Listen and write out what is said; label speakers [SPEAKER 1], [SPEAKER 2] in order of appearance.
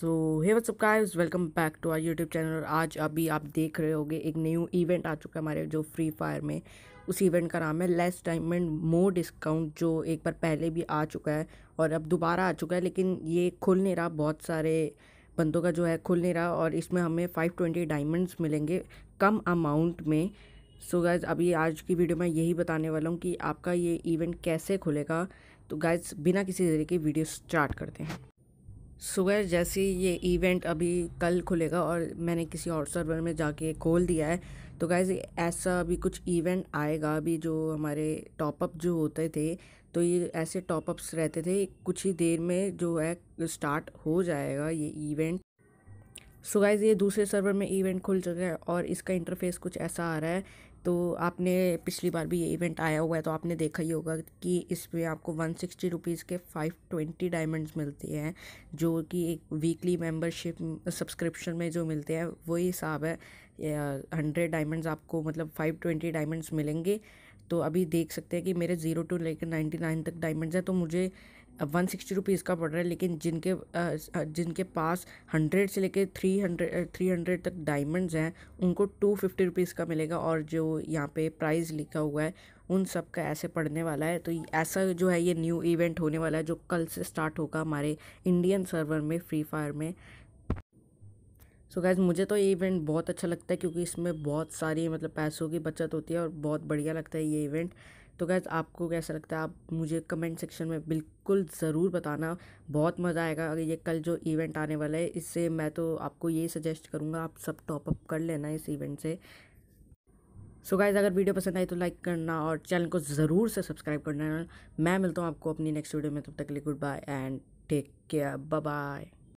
[SPEAKER 1] so hey what's up guys welcome back to our YouTube channel और आज अभी आप देख रहे होंगे एक न्यू इवेंट आ चुका है हमारे जो फ्री फायर में उस इवेंट का नाम है लेस डायमंड मोर डिस्काउंट जो एक बार पहले भी आ चुका है और अब दोबारा आ चुका है लेकिन ये खुल नहीं रहा बहुत सारे बंदों का जो है खुल नहीं रहा और इसमें हमें फ़ाइव ट्वेंटी डायमंड्स मिलेंगे कम अमाउंट में सो so गाइज़ अभी आज की वीडियो में यही बताने वाला हूँ कि आपका ये इवेंट कैसे खुलेगा तो गाइज़ बिना किसी तरीके वीडियो स्टार्ट करते हैं सुबह जैसे ये इवेंट अभी कल खुलेगा और मैंने किसी और सर्वर में जाके खोल दिया है तो गाइज ऐसा अभी कुछ इवेंट आएगा अभी जो हमारे टॉपअप जो होते थे तो ये ऐसे टॉपअप्स रहते थे कुछ ही देर में जो है स्टार्ट हो जाएगा ये इवेंट सो गाइज़ ये दूसरे सर्वर में इवेंट खुल चुका है और इसका इंटरफेस कुछ ऐसा आ रहा है तो आपने पिछली बार भी ये इवेंट आया हुआ है तो आपने देखा ही होगा कि इसमें आपको वन सिक्सटी रुपीज़ के फाइव ट्वेंटी डायमंड्स मिलते हैं जो कि एक वीकली मेंबरशिप सब्सक्रिप्शन में जो मिलते हैं वही हिसाब है हंड्रेड डायमंड्स uh, आपको मतलब फाइव ट्वेंटी डायमंड्स मिलेंगे तो अभी देख सकते हैं कि मेरे ज़ीरो टू लेकर नाइन्टी नाइन तक डायमंड्स हैं तो मुझे अब वन सिक्सटी रुपीज़ का पड़ रहा है लेकिन जिनके जिनके पास हंड्रेड से लेके थ्री हंड्रेड थ्री हंड्रेड तक डायमंड्स हैं उनको टू फिफ्टी रुपीज़ का मिलेगा और जो यहाँ पे प्राइस लिखा हुआ है उन सब का ऐसे पड़ने वाला है तो ऐसा जो है ये न्यू इवेंट होने वाला है जो कल से स्टार्ट होगा हमारे इंडियन सर्वर में फ्री फायर में सो so गैज़ मुझे तो ये इवेंट बहुत अच्छा लगता है क्योंकि इसमें बहुत सारी मतलब पैसों की बचत होती है और बहुत बढ़िया लगता है ये इवेंट तो गैज़ आपको कैसा लगता है आप मुझे कमेंट सेक्शन में बिल्कुल ज़रूर बताना बहुत मज़ा आएगा अगर ये कल जो इवेंट आने वाला है इससे मैं तो आपको ये सजेस्ट करूँगा आप सब टॉपअप कर लेना इस इवेंट से सो so गाइज़ अगर वीडियो पसंद आई तो लाइक करना और चैनल को ज़रूर से सब्सक्राइब करना मैं मिलता हूँ आपको अपनी नेक्स्ट वीडियो में तब तक के लिए goodbye and take care bye